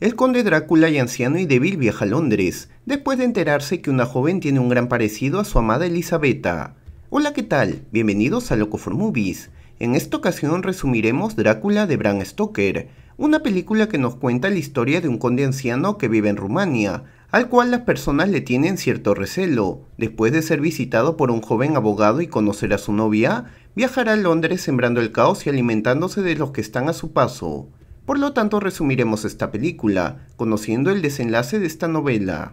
El conde Drácula y anciano y débil viaja a Londres, después de enterarse que una joven tiene un gran parecido a su amada Elisabetta. Hola, ¿qué tal? Bienvenidos a Loco for Movies. En esta ocasión resumiremos Drácula de Bram Stoker, una película que nos cuenta la historia de un conde anciano que vive en Rumania, al cual las personas le tienen cierto recelo. Después de ser visitado por un joven abogado y conocer a su novia, viajará a Londres sembrando el caos y alimentándose de los que están a su paso. Por lo tanto, resumiremos esta película, conociendo el desenlace de esta novela.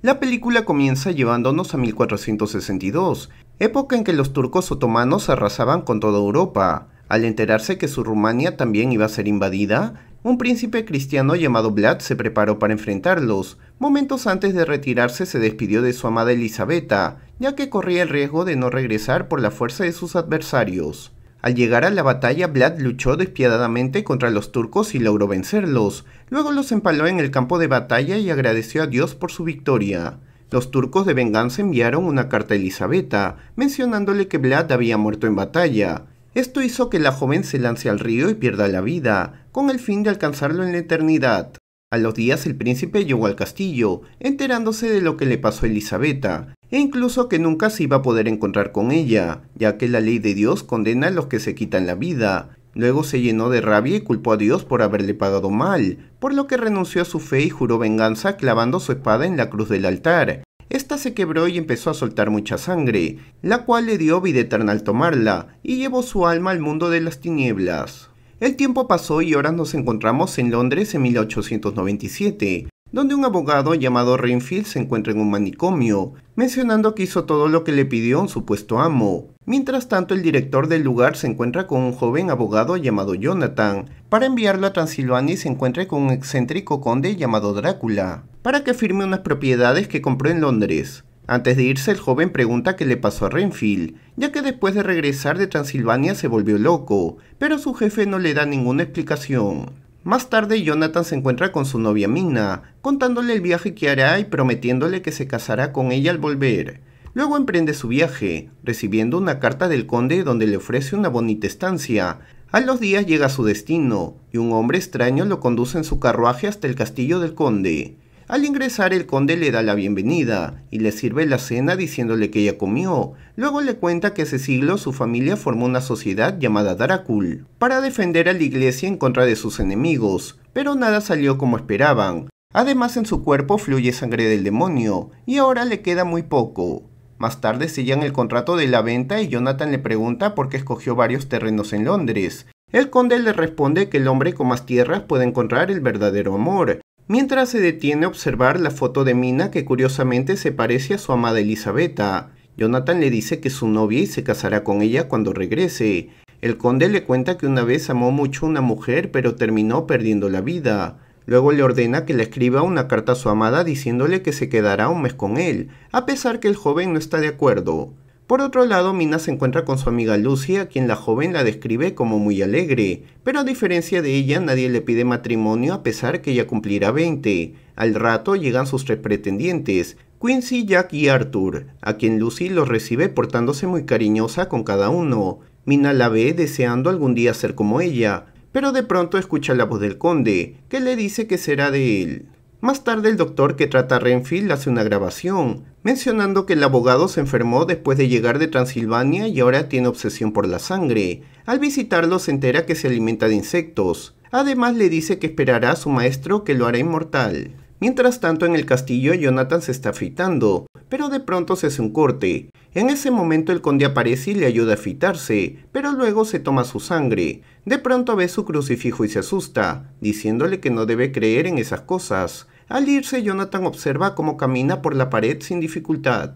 La película comienza llevándonos a 1462, época en que los turcos otomanos arrasaban con toda Europa. Al enterarse que su Rumania también iba a ser invadida, un príncipe cristiano llamado Vlad se preparó para enfrentarlos. Momentos antes de retirarse se despidió de su amada Elisabetta, ya que corría el riesgo de no regresar por la fuerza de sus adversarios. Al llegar a la batalla, Vlad luchó despiadadamente contra los turcos y logró vencerlos. Luego los empaló en el campo de batalla y agradeció a Dios por su victoria. Los turcos de venganza enviaron una carta a Elisabetta, mencionándole que Vlad había muerto en batalla. Esto hizo que la joven se lance al río y pierda la vida, con el fin de alcanzarlo en la eternidad. A los días el príncipe llegó al castillo, enterándose de lo que le pasó a Elisabetta, e incluso que nunca se iba a poder encontrar con ella, ya que la ley de Dios condena a los que se quitan la vida. Luego se llenó de rabia y culpó a Dios por haberle pagado mal, por lo que renunció a su fe y juró venganza clavando su espada en la cruz del altar. Esta se quebró y empezó a soltar mucha sangre, la cual le dio vida eterna al tomarla, y llevó su alma al mundo de las tinieblas. El tiempo pasó y ahora nos encontramos en Londres en 1897, donde un abogado llamado Renfield se encuentra en un manicomio, mencionando que hizo todo lo que le pidió un supuesto amo. Mientras tanto, el director del lugar se encuentra con un joven abogado llamado Jonathan, para enviarlo a Transilvania y se encuentra con un excéntrico conde llamado Drácula, para que firme unas propiedades que compró en Londres. Antes de irse, el joven pregunta qué le pasó a Renfield, ya que después de regresar de Transilvania se volvió loco, pero su jefe no le da ninguna explicación. Más tarde Jonathan se encuentra con su novia Mina, contándole el viaje que hará y prometiéndole que se casará con ella al volver. Luego emprende su viaje, recibiendo una carta del conde donde le ofrece una bonita estancia. A los días llega a su destino, y un hombre extraño lo conduce en su carruaje hasta el castillo del conde. Al ingresar el conde le da la bienvenida y le sirve la cena diciéndole que ella comió. Luego le cuenta que ese siglo su familia formó una sociedad llamada Darakul para defender a la iglesia en contra de sus enemigos, pero nada salió como esperaban. Además en su cuerpo fluye sangre del demonio y ahora le queda muy poco. Más tarde sellan el contrato de la venta y Jonathan le pregunta por qué escogió varios terrenos en Londres. El conde le responde que el hombre con más tierras puede encontrar el verdadero amor mientras se detiene a observar la foto de Mina que curiosamente se parece a su amada Elisabetta. Jonathan le dice que es su novia y se casará con ella cuando regrese. El conde le cuenta que una vez amó mucho a una mujer pero terminó perdiendo la vida. Luego le ordena que le escriba una carta a su amada diciéndole que se quedará un mes con él, a pesar que el joven no está de acuerdo. Por otro lado, Mina se encuentra con su amiga Lucy, a quien la joven la describe como muy alegre, pero a diferencia de ella nadie le pide matrimonio a pesar que ella cumplirá 20. Al rato llegan sus tres pretendientes, Quincy, Jack y Arthur, a quien Lucy los recibe portándose muy cariñosa con cada uno. Mina la ve deseando algún día ser como ella, pero de pronto escucha la voz del conde, que le dice que será de él. Más tarde el doctor que trata a Renfield hace una grabación, mencionando que el abogado se enfermó después de llegar de Transilvania y ahora tiene obsesión por la sangre. Al visitarlo se entera que se alimenta de insectos. Además le dice que esperará a su maestro que lo hará inmortal. Mientras tanto en el castillo Jonathan se está afeitando, pero de pronto se hace un corte. En ese momento el conde aparece y le ayuda a afeitarse, pero luego se toma su sangre. De pronto ve su crucifijo y se asusta, diciéndole que no debe creer en esas cosas. Al irse, Jonathan observa cómo camina por la pared sin dificultad.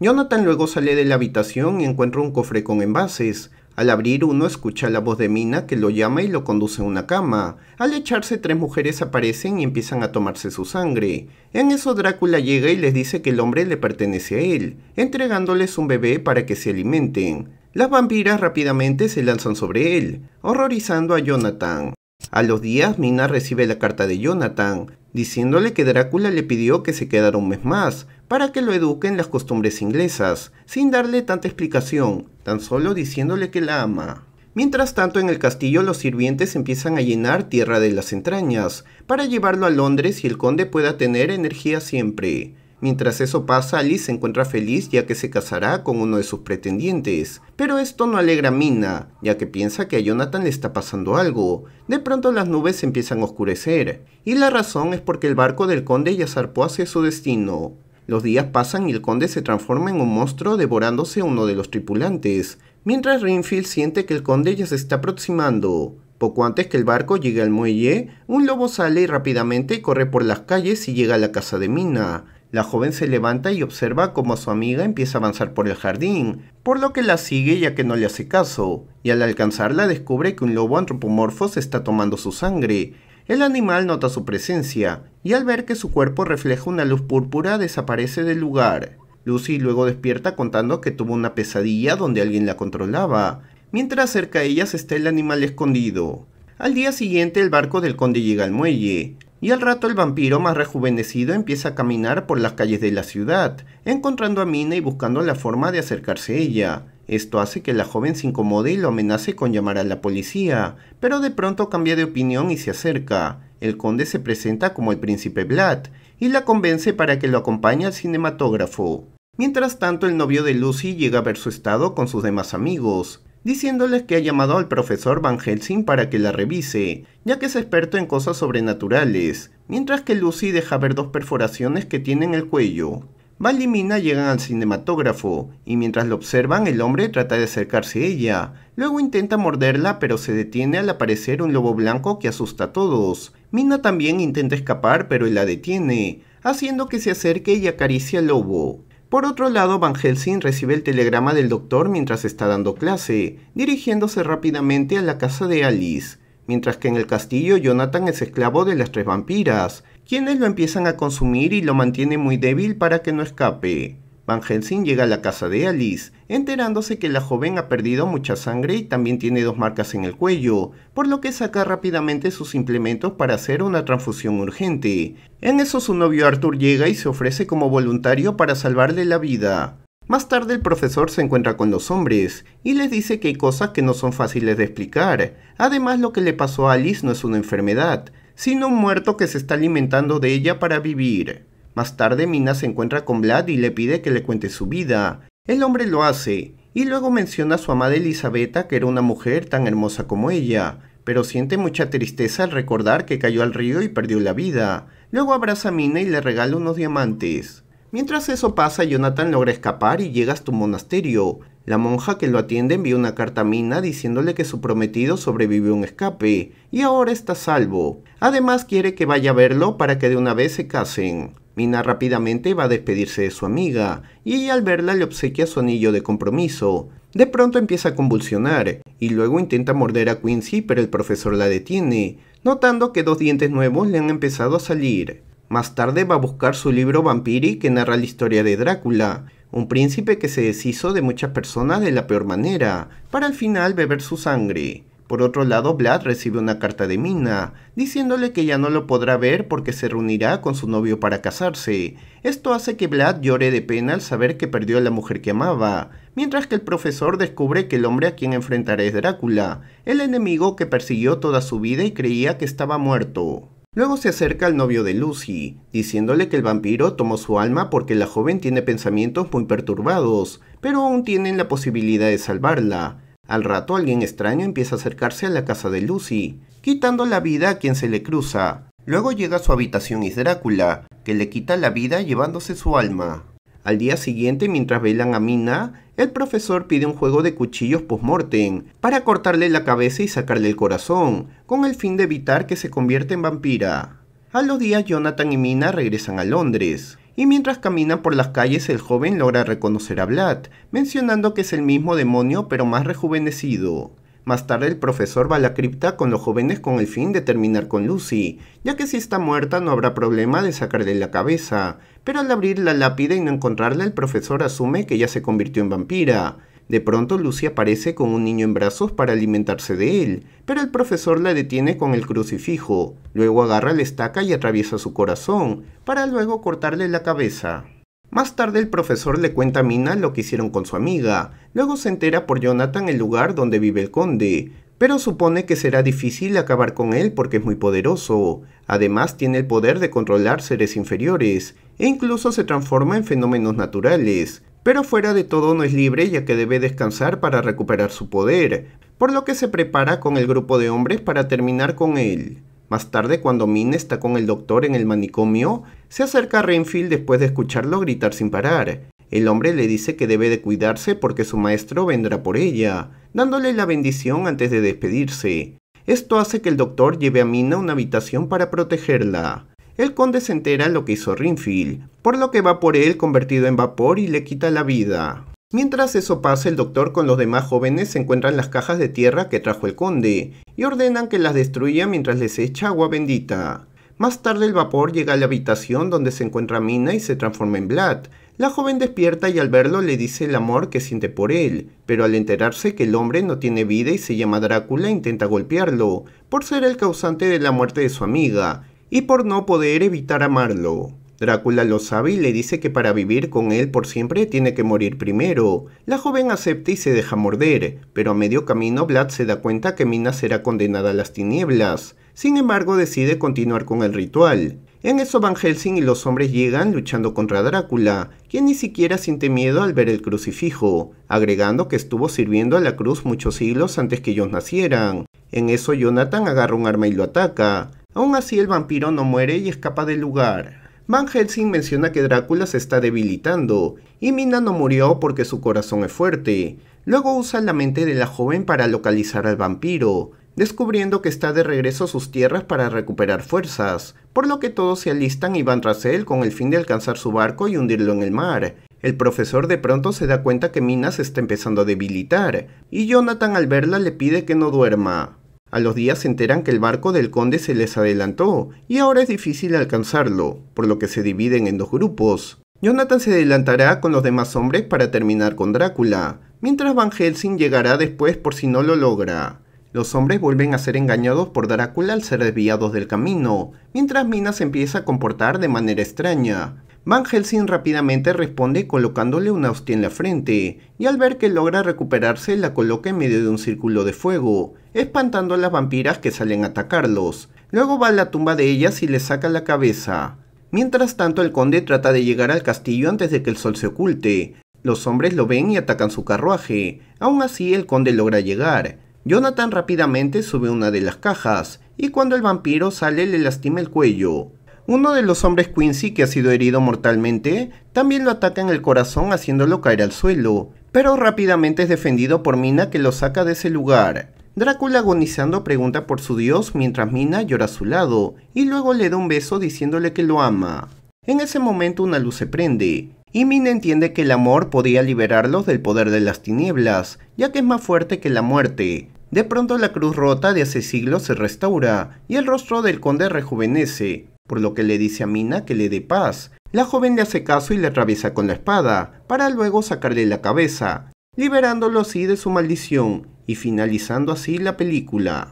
Jonathan luego sale de la habitación y encuentra un cofre con envases. Al abrir uno escucha la voz de Mina que lo llama y lo conduce a una cama. Al echarse tres mujeres aparecen y empiezan a tomarse su sangre. En eso Drácula llega y les dice que el hombre le pertenece a él, entregándoles un bebé para que se alimenten. Las vampiras rápidamente se lanzan sobre él, horrorizando a Jonathan. A los días, Mina recibe la carta de Jonathan, diciéndole que Drácula le pidió que se quedara un mes más, para que lo eduque en las costumbres inglesas, sin darle tanta explicación, tan solo diciéndole que la ama. Mientras tanto, en el castillo los sirvientes empiezan a llenar tierra de las entrañas, para llevarlo a Londres y el conde pueda tener energía siempre. Mientras eso pasa, Alice se encuentra feliz ya que se casará con uno de sus pretendientes. Pero esto no alegra a Mina, ya que piensa que a Jonathan le está pasando algo. De pronto las nubes empiezan a oscurecer, y la razón es porque el barco del conde ya zarpó hacia su destino. Los días pasan y el conde se transforma en un monstruo devorándose a uno de los tripulantes, mientras Renfield siente que el conde ya se está aproximando. Poco antes que el barco llegue al muelle, un lobo sale y rápidamente corre por las calles y llega a la casa de Mina. La joven se levanta y observa cómo su amiga empieza a avanzar por el jardín, por lo que la sigue ya que no le hace caso, y al alcanzarla descubre que un lobo antropomorfo se está tomando su sangre. El animal nota su presencia, y al ver que su cuerpo refleja una luz púrpura desaparece del lugar. Lucy luego despierta contando que tuvo una pesadilla donde alguien la controlaba, mientras cerca a ellas está el animal escondido. Al día siguiente el barco del conde llega al muelle y al rato el vampiro más rejuvenecido empieza a caminar por las calles de la ciudad, encontrando a Mina y buscando la forma de acercarse a ella. Esto hace que la joven se incomode y lo amenace con llamar a la policía, pero de pronto cambia de opinión y se acerca. El conde se presenta como el príncipe Vlad y la convence para que lo acompañe al cinematógrafo. Mientras tanto, el novio de Lucy llega a ver su estado con sus demás amigos diciéndoles que ha llamado al profesor Van Helsing para que la revise, ya que es experto en cosas sobrenaturales, mientras que Lucy deja ver dos perforaciones que tiene en el cuello. Val y Mina llegan al cinematógrafo, y mientras lo observan el hombre trata de acercarse a ella, luego intenta morderla pero se detiene al aparecer un lobo blanco que asusta a todos. Mina también intenta escapar pero él la detiene, haciendo que se acerque y acaricie al lobo. Por otro lado, Van Helsing recibe el telegrama del doctor mientras está dando clase, dirigiéndose rápidamente a la casa de Alice, mientras que en el castillo Jonathan es esclavo de las tres vampiras, quienes lo empiezan a consumir y lo mantiene muy débil para que no escape. Van Helsing llega a la casa de Alice, enterándose que la joven ha perdido mucha sangre y también tiene dos marcas en el cuello, por lo que saca rápidamente sus implementos para hacer una transfusión urgente. En eso su novio Arthur llega y se ofrece como voluntario para salvarle la vida. Más tarde el profesor se encuentra con los hombres y les dice que hay cosas que no son fáciles de explicar. Además lo que le pasó a Alice no es una enfermedad, sino un muerto que se está alimentando de ella para vivir. Más tarde Mina se encuentra con Vlad y le pide que le cuente su vida. El hombre lo hace, y luego menciona a su amada Elisabetta que era una mujer tan hermosa como ella, pero siente mucha tristeza al recordar que cayó al río y perdió la vida. Luego abraza a Mina y le regala unos diamantes. Mientras eso pasa, Jonathan logra escapar y llega a su monasterio. La monja que lo atiende envía una carta a Mina diciéndole que su prometido sobrevivió un escape y ahora está salvo. Además quiere que vaya a verlo para que de una vez se casen. Mina rápidamente va a despedirse de su amiga, y ella al verla le obsequia su anillo de compromiso. De pronto empieza a convulsionar, y luego intenta morder a Quincy, pero el profesor la detiene, notando que dos dientes nuevos le han empezado a salir. Más tarde va a buscar su libro Vampiri que narra la historia de Drácula, un príncipe que se deshizo de muchas personas de la peor manera, para al final beber su sangre. Por otro lado, Vlad recibe una carta de Mina, diciéndole que ya no lo podrá ver porque se reunirá con su novio para casarse. Esto hace que Vlad llore de pena al saber que perdió a la mujer que amaba, mientras que el profesor descubre que el hombre a quien enfrentará es Drácula, el enemigo que persiguió toda su vida y creía que estaba muerto. Luego se acerca al novio de Lucy, diciéndole que el vampiro tomó su alma porque la joven tiene pensamientos muy perturbados, pero aún tienen la posibilidad de salvarla. Al rato alguien extraño empieza a acercarse a la casa de Lucy, quitando la vida a quien se le cruza. Luego llega a su habitación y Drácula, que le quita la vida llevándose su alma. Al día siguiente, mientras velan a Mina, el profesor pide un juego de cuchillos post-mortem para cortarle la cabeza y sacarle el corazón, con el fin de evitar que se convierta en vampira. A los días, Jonathan y Mina regresan a Londres y mientras caminan por las calles el joven logra reconocer a Vlad, mencionando que es el mismo demonio pero más rejuvenecido. Más tarde el profesor va a la cripta con los jóvenes con el fin de terminar con Lucy, ya que si está muerta no habrá problema de sacarle la cabeza, pero al abrir la lápida y no encontrarla el profesor asume que ya se convirtió en vampira, de pronto Lucy aparece con un niño en brazos para alimentarse de él, pero el profesor la detiene con el crucifijo, luego agarra la estaca y atraviesa su corazón, para luego cortarle la cabeza. Más tarde el profesor le cuenta a Mina lo que hicieron con su amiga, luego se entera por Jonathan el lugar donde vive el conde, pero supone que será difícil acabar con él porque es muy poderoso. Además tiene el poder de controlar seres inferiores e incluso se transforma en fenómenos naturales, pero fuera de todo no es libre ya que debe descansar para recuperar su poder, por lo que se prepara con el grupo de hombres para terminar con él. Más tarde, cuando Mina está con el doctor en el manicomio, se acerca a Renfield después de escucharlo gritar sin parar. El hombre le dice que debe de cuidarse porque su maestro vendrá por ella, dándole la bendición antes de despedirse. Esto hace que el doctor lleve a Mina a una habitación para protegerla el conde se entera lo que hizo Rinfield, por lo que va por él convertido en vapor y le quita la vida. Mientras eso pasa, el doctor con los demás jóvenes se encuentran las cajas de tierra que trajo el conde y ordenan que las destruya mientras les echa agua bendita. Más tarde el vapor llega a la habitación donde se encuentra Mina y se transforma en Vlad. La joven despierta y al verlo le dice el amor que siente por él, pero al enterarse que el hombre no tiene vida y se llama Drácula intenta golpearlo, por ser el causante de la muerte de su amiga, y por no poder evitar amarlo. Drácula lo sabe y le dice que para vivir con él por siempre tiene que morir primero. La joven acepta y se deja morder, pero a medio camino Vlad se da cuenta que Mina será condenada a las tinieblas. Sin embargo, decide continuar con el ritual. En eso Van Helsing y los hombres llegan luchando contra Drácula, quien ni siquiera siente miedo al ver el crucifijo, agregando que estuvo sirviendo a la cruz muchos siglos antes que ellos nacieran. En eso Jonathan agarra un arma y lo ataca. Aún así el vampiro no muere y escapa del lugar. Van Helsing menciona que Drácula se está debilitando, y Mina no murió porque su corazón es fuerte. Luego usa la mente de la joven para localizar al vampiro, descubriendo que está de regreso a sus tierras para recuperar fuerzas, por lo que todos se alistan y van tras él con el fin de alcanzar su barco y hundirlo en el mar. El profesor de pronto se da cuenta que Mina se está empezando a debilitar, y Jonathan al verla le pide que no duerma. A los días se enteran que el barco del conde se les adelantó y ahora es difícil alcanzarlo, por lo que se dividen en dos grupos. Jonathan se adelantará con los demás hombres para terminar con Drácula, mientras Van Helsing llegará después por si no lo logra. Los hombres vuelven a ser engañados por Drácula al ser desviados del camino, mientras Minas empieza a comportar de manera extraña. Van Helsing rápidamente responde colocándole una hostia en la frente, y al ver que logra recuperarse la coloca en medio de un círculo de fuego, espantando a las vampiras que salen a atacarlos. Luego va a la tumba de ellas y les saca la cabeza. Mientras tanto el conde trata de llegar al castillo antes de que el sol se oculte. Los hombres lo ven y atacan su carruaje. Aún así el conde logra llegar. Jonathan rápidamente sube una de las cajas y cuando el vampiro sale le lastima el cuello. Uno de los hombres Quincy que ha sido herido mortalmente también lo ataca en el corazón haciéndolo caer al suelo, pero rápidamente es defendido por Mina que lo saca de ese lugar. Drácula agonizando pregunta por su dios mientras Mina llora a su lado y luego le da un beso diciéndole que lo ama. En ese momento una luz se prende y Mina entiende que el amor podía liberarlos del poder de las tinieblas, ya que es más fuerte que la muerte, de pronto la cruz rota de hace siglos se restaura y el rostro del conde rejuvenece, por lo que le dice a Mina que le dé paz. La joven le hace caso y le atraviesa con la espada, para luego sacarle la cabeza, liberándolo así de su maldición y finalizando así la película.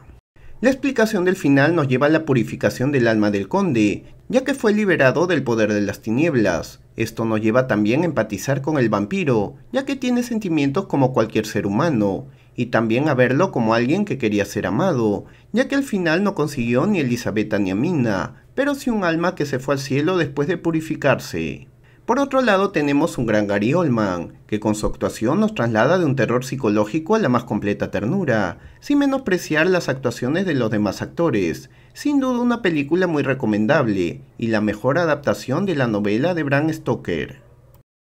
La explicación del final nos lleva a la purificación del alma del conde, ya que fue liberado del poder de las tinieblas. Esto nos lleva también a empatizar con el vampiro, ya que tiene sentimientos como cualquier ser humano, y también a verlo como alguien que quería ser amado, ya que al final no consiguió ni Elizabeth ni Amina, pero sí un alma que se fue al cielo después de purificarse. Por otro lado tenemos un gran Gary Oldman, que con su actuación nos traslada de un terror psicológico a la más completa ternura, sin menospreciar las actuaciones de los demás actores. Sin duda una película muy recomendable, y la mejor adaptación de la novela de Bram Stoker.